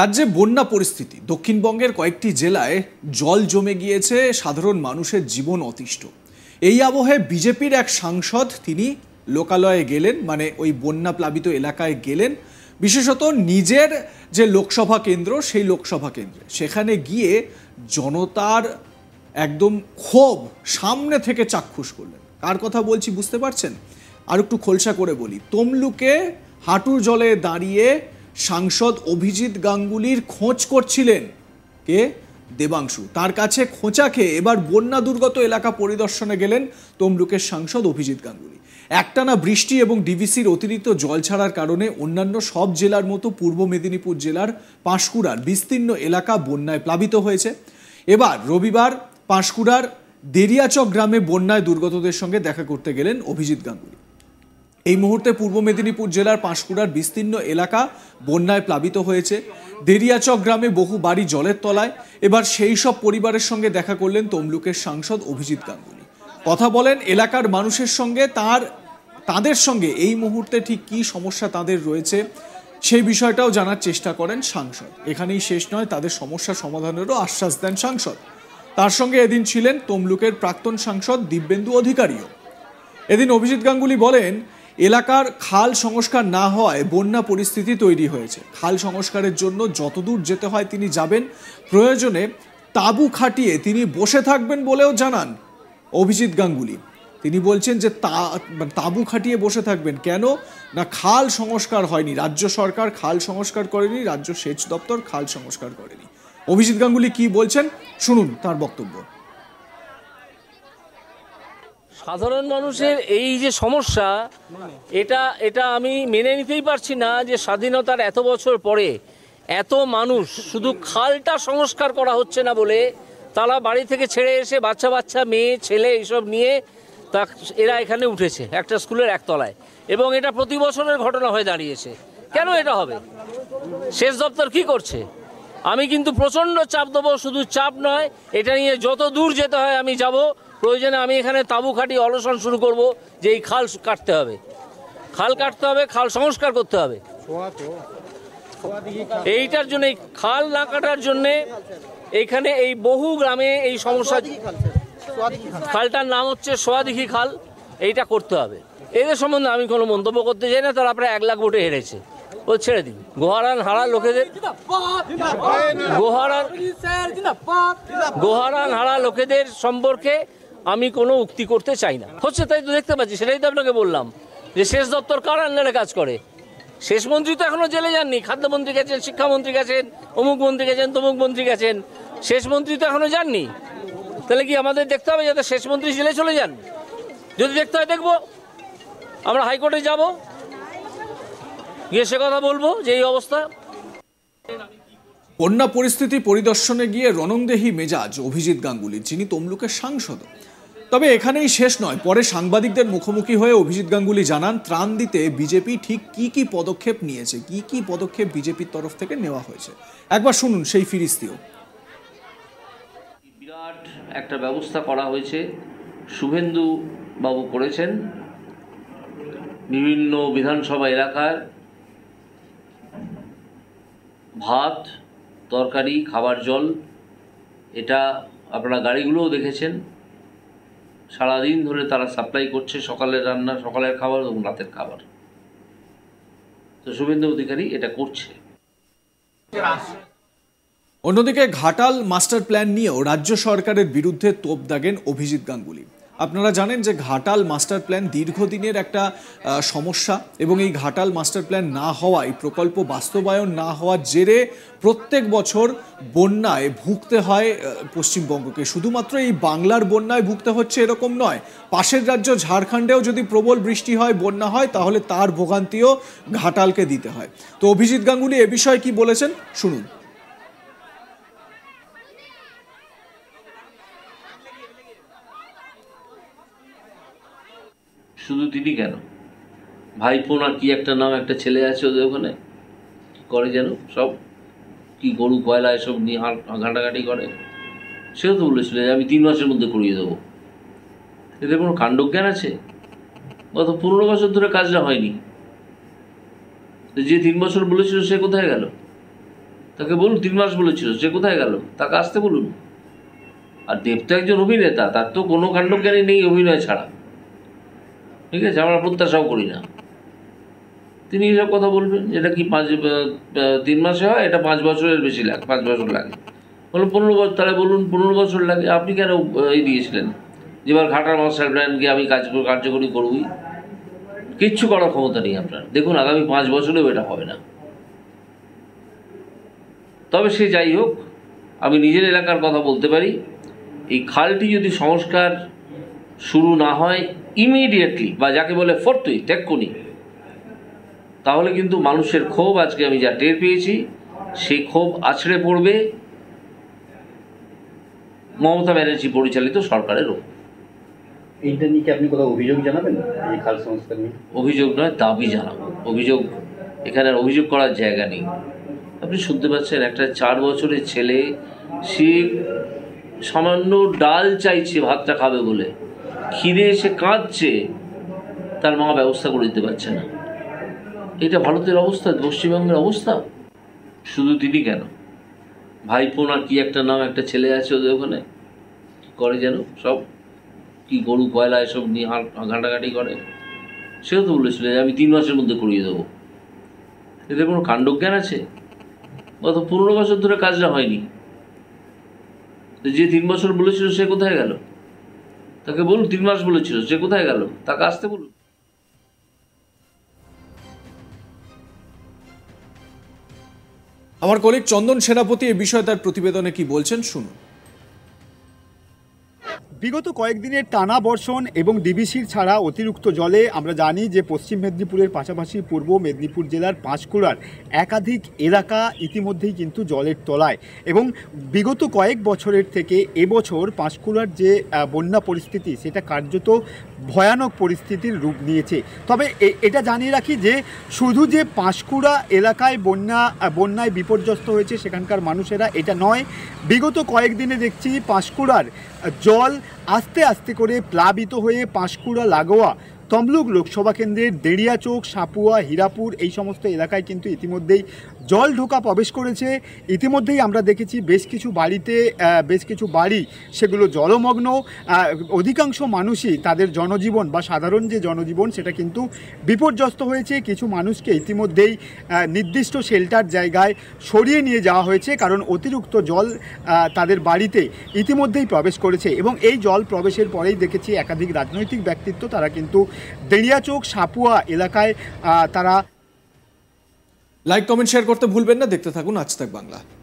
রাজ্যে বন্যা পরিস্থিতি দক্ষিণবঙ্গের কয়েকটি জেলায় জল জমে গিয়েছে সাধারণ মানুষের জীবন অতিষ্ঠ এই আবহে বিজেপির এক সাংসদ তিনি লোকালয়ে গেলেন মানে ওই বন্যা প্লাবিত এলাকায় গেলেন বিশেষত নিজের যে লোকসভা কেন্দ্র সেই লোকসভা কেন্দ্রে সেখানে গিয়ে জনতার একদম ক্ষোভ সামনে থেকে চাক্ষুষ করলেন কার কথা বলছি বুঝতে পারছেন আর একটু খোলসা করে বলি তমলুকে হাঁটুর জলে দাঁড়িয়ে সাংসদ অভিজিৎ গাঙ্গুলির খোঁজ করছিলেন কে দেবাংশু তার কাছে খোঁচা খেয়ে এবার বন্যা দুর্গত এলাকা পরিদর্শনে গেলেন তমলুকের সাংসদ অভিজিৎ গাঙ্গুলি একটানা বৃষ্টি এবং ডিভিসির অতিরিক্ত জল ছাড়ার কারণে অন্যান্য সব জেলার মতো পূর্ব মেদিনীপুর জেলার পাঁশকুড়ার বিস্তীর্ণ এলাকা বন্যায় প্লাবিত হয়েছে এবার রবিবার পাঁশকুড়ার দেরিয়াচক গ্রামে বন্যায় দুর্গতদের সঙ্গে দেখা করতে গেলেন অভিজিৎ গাঙ্গুলি এই মুহূর্তে পূর্ব মেদিনীপুর জেলার পাঁশকুড়ার বিস্তীর্ণ এলাকা বন্যায় প্লাবিত হয়েছে দেরিয়াচক গ্রামে বহু বাড়ি জলের তলায় এবার সেই সব পরিবারের সঙ্গে দেখা করলেন তমলুকের সাংসদ অভিজিৎ গাঙ্গুলি কথা বলেন এলাকার মানুষের সঙ্গে তার তাদের সঙ্গে এই মুহূর্তে ঠিক কি সমস্যা তাদের রয়েছে সেই বিষয়টাও জানার চেষ্টা করেন সাংসদ এখানেই শেষ নয় তাদের সমস্যা সমাধানেরও আশ্বাস দেন সাংসদ তার সঙ্গে এদিন ছিলেন তমলুকের প্রাক্তন সাংসদ দিব্যেন্দু অধিকারীও এদিন অভিজিৎ গাঙ্গুলি বলেন এলাকার খাল সংস্কার না হওয়ায় বন্যা পরিস্থিতি তৈরি হয়েছে খাল সংস্কারের জন্য যতদূর যেতে হয় তিনি যাবেন প্রয়োজনে তাবু খাটিয়ে তিনি বসে থাকবেন বলেও জানান অভিজিৎ গাঙ্গুলি তিনি বলছেন যে তাবু মানে খাটিয়ে বসে থাকবেন কেন না খাল সংস্কার হয়নি রাজ্য সরকার খাল সংস্কার করেনি রাজ্য সেচ দপ্তর খাল সংস্কার করেনি অভিজিৎ গাঙ্গুলি কি বলছেন শুনুন তার বক্তব্য সাধারণ মানুষের এই যে সমস্যা এটা এটা আমি মেনে নিতেই পারছি না যে স্বাধীনতার এত বছর পরে এত মানুষ শুধু খালটা সংস্কার করা হচ্ছে না বলে তারা বাড়ি থেকে ছেড়ে এসে বাচ্চা বাচ্চা মেয়ে ছেলে এইসব নিয়ে তা এরা এখানে উঠেছে একটা স্কুলের একতলায় এবং এটা প্রতি বছরের ঘটনা হয়ে দাঁড়িয়েছে কেন এটা হবে শেষ দপ্তর কি করছে আমি কিন্তু প্রচণ্ড চাপ দেবো শুধু চাপ নয় এটা নিয়ে যত দূর যেতে হয় আমি যাব প্রয়োজনে আমি এখানে তাঁবু খাটি অলসন শুরু করব যে এই খাল কাটতে হবে খাল কাটতে হবে খাল সংস্কার করতে হবে এইটার জন্য খাল না কাটার জন্যে এইখানে এই বহু গ্রামে এই সমস্যা খালটার নাম হচ্ছে সোয়াদিঘি খাল এইটা করতে হবে এদের সম্বন্ধে আমি কোনো মন্তব্য করতে চাই না তারা প্রায় এক লাখ ভোটে হেরেছে ও ছেড়ে দিন গোহারান হারা লোকেদের গোহারান গোহারান হারা লোকেদের সম্পর্কে আমি কোনো উক্তি করতে চাই না হচ্ছে তাই তো দেখতে পাচ্ছি সেটাই তো আপনাকে বললাম যে শেষ দপ্তর কার আন্ডারে কাজ করে শেষ মন্ত্রী তো এখনও জেলে যাননি খাদ্যমন্ত্রী গেছেন শিক্ষামন্ত্রী গেছেন অমুক মন্ত্রী গেছেন তমুক মন্ত্রী গেছেন শেষ মন্ত্রী তো এখনও যাননি তাহলে কি আমাদের দেখতে হবে যাতে শেষ মন্ত্রী জেলে চলে যান যদি দেখতে হয় দেখবো আমরা হাইকোর্টে যাব গিয়ে সে কথা বলবো যে এই অবস্থা বন্যা পরিস্থিতি পরিদর্শনে গিয়ে রণংদেহী মেজাজ অভিজিৎ গাঙ্গুলি যিনি তমলুকের সাংসদ তবে এখানেই শেষ নয় পরে সাংবাদিকদের মুখোমুখি হয়ে অভিজিৎ গাঙ্গুলি জানান ত্রাণ দিতে বিজেপি ঠিক কি কি পদক্ষেপ নিয়েছে কি কি পদক্ষেপ বিজেপির তরফ থেকে নেওয়া হয়েছে একবার শুনুন সেই ফিরিস্তিও বিরাট একটা ব্যবস্থা করা হয়েছে শুভেন্দু বাবু করেছেন বিভিন্ন বিধানসভা এলাকার ভাত তরকারি খাবার জল এটা আপনারা গাড়িগুলোও দেখেছেন সারাদিন ধরে তারা সাপ্লাই করছে সকালের রান্না সকালের খাবার এবং রাতের খাবার তো শুভেন্দু অধিকারী এটা করছে অন্যদিকে ঘাটাল মাস্টার প্ল্যান নিয়েও রাজ্য সরকারের বিরুদ্ধে তোপ দাগেন অভিজিৎ গাঙ্গুলি আপনারা জানেন যে ঘাটাল মাস্টার প্ল্যান দীর্ঘদিনের একটা সমস্যা এবং এই ঘাটাল মাস্টার প্ল্যান না হওয়া এই প্রকল্প বাস্তবায়ন না হওয়ার জেরে প্রত্যেক বছর বন্যায় ভুগতে হয় পশ্চিমবঙ্গকে শুধুমাত্র এই বাংলার বন্যায় ভুগতে হচ্ছে এরকম নয় পাশের রাজ্য ঝাড়খণ্ডেও যদি প্রবল বৃষ্টি হয় বন্যা হয় তাহলে তার ভোগান্তিও ঘাটালকে দিতে হয় তো অভিজিৎ গাঙ্গুলি এ বিষয়ে কি বলেছেন শুনুন শুধু তিনি কেন ভাইপোন আর কি একটা নাম একটা ছেলে আছে ওদের ওখানে করে যেন সব কি গরু কয়লা এসব নিয়ে ঘাঁটাঘাঁটি করে সেও তো বলেছিল যে আমি তিন মাসের মধ্যে করিয়ে দেবো এদের কোনো কাণ্ডজ্ঞান আছে গত পনেরো বছর ধরে কাজটা হয়নি যে তিন বছর বলেছিল সে কোথায় গেল তাকে বলুন তিন মাস বলেছিল সে কোথায় গেল তাকে আসতে বলুন আর দেব তো একজন অভিনেতা তার তো কোনো কাণ্ডজ্ঞানই নেই অভিনয় ছাড়া ঠিক আছে আমরা প্রত্যাশাও করি না তিনি এসব কথা বলবেন এটা কি পাঁচ তিন মাসে হয় এটা পাঁচ বছরের বেশি লাগে পাঁচ বছর লাগে বলুন পনেরো বছর তাহলে বলুন পনেরো বছর লাগে আপনি কেন এই দিয়েছিলেন যে এবার ঘাটার মাস্টার প্ল্যানকে আমি কাজ কার্যকরী করবই কিচ্ছু করার ক্ষমতা নেই আপনার দেখুন আগামী পাঁচ বছরেও এটা হবে না তবে সে যাই হোক আমি নিজের এলাকার কথা বলতে পারি এই খালটি যদি সংস্কার শুরু না হয় ইমিডিয়েটলি বা যাকে বলে ফর্তুই তেক্ষুনি তাহলে কিন্তু মানুষের ক্ষোভ আজকে আমি যা টের পেয়েছি সেই ক্ষোভ আছড়ে পড়বে মমতা ব্যানার্জি পরিচালিত সরকারের ওপর এইটা নিয়ে কি আপনি কোথাও অভিযোগ জানাবেন এই খাল সংস্কার নিয়ে অভিযোগ নয় দাবি জানাবো অভিযোগ এখানে অভিযোগ করার জায়গা নেই আপনি শুনতে পাচ্ছেন একটা চার বছরের ছেলে সে সামান্য ডাল চাইছে ভাতটা খাবে বলে খিদে এসে কাঁদছে তার মা ব্যবস্থা করে দিতে পারছে না এটা ভারতের অবস্থা পশ্চিমবঙ্গের অবস্থা শুধু তিনি কেন ভাইপোন আর কি একটা নাম একটা ছেলে আছে ওদের ওখানে করে যেন সব কি গরু কয়লা এসব নিয়ে ঘাঁটাঘাঁটি করে সেও তো বলেছিল যে আমি তিন মাসের মধ্যে করিয়ে দেবো এদের কোনো কাণ্ডজ্ঞান আছে গত পনেরো বছর ধরে কাজটা হয়নি যে তিন বছর বলেছিল সে কোথায় গেল তাকে বলুন তিন মাস বলেছিল যে কোথায় গেল তাকে আসতে বলুন আমার কলিগ চন্দন সেনাপতি এ বিষয়ে তার প্রতিবেদনে কি বলছেন শুনুন বিগত কয়েকদিনের টানা বর্ষণ এবং ডিবিসির ছাড়া অতিরিক্ত জলে আমরা জানি যে পশ্চিম মেদিনীপুরের পাশাপাশি পূর্ব মেদিনীপুর জেলার পাঁশকুড়ার একাধিক এলাকা ইতিমধ্যেই কিন্তু জলের তলায় এবং বিগত কয়েক বছরের থেকে এবছর পাঁশকুড়ার যে বন্যা পরিস্থিতি সেটা কার্যত ভয়ানক পরিস্থিতির রূপ নিয়েছে তবে এটা জানিয়ে রাখি যে শুধু যে পাঁশকুড়া এলাকায় বন্যা বন্যায় বিপর্যস্ত হয়েছে সেখানকার মানুষেরা এটা নয় বিগত কয়েকদিনে দেখছি পাঁশকুড়ার জল আস্তে আস্তে করে প্লাবিত হয়ে পাঁশকুড়া লাগোয়া তমলুক লোকসভা কেন্দ্রের দেড়িয়াচোক সাপুয়া হীরাপুর এই সমস্ত এলাকায় কিন্তু ইতিমধ্যেই জল ঢোকা প্রবেশ করেছে ইতিমধ্যেই আমরা দেখেছি বেশ কিছু বাড়িতে বেশ কিছু বাড়ি সেগুলো জলমগ্ন অধিকাংশ মানুষই তাদের জনজীবন বা সাধারণ যে জনজীবন সেটা কিন্তু বিপর্যস্ত হয়েছে কিছু মানুষকে ইতিমধ্যেই নির্দিষ্ট শেল্টার জায়গায় সরিয়ে নিয়ে যাওয়া হয়েছে কারণ অতিরিক্ত জল তাদের বাড়িতে ইতিমধ্যেই প্রবেশ করেছে এবং এই জল প্রবেশের পরেই দেখেছি একাধিক রাজনৈতিক ব্যক্তিত্ব তারা কিন্তু দেড়িয়াচোক সাপুয়া এলাকায় তারা লাইক কমেন্ট শেয়ার করতে ভুলবেন না দেখতে থাকুন আজ তাক বাংলা